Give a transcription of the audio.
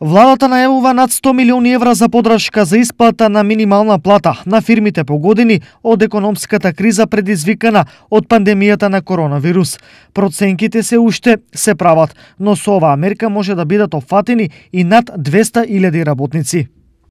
Владата најавува над 100 милиони евра за подршка за исплата на минимална плата на фирмите погодени од економската криза предизвикана од пандемијата на коронавирус. Проценките се уште се прават, но со оваа мерка може да бидат офатени и над 200 илјади работници.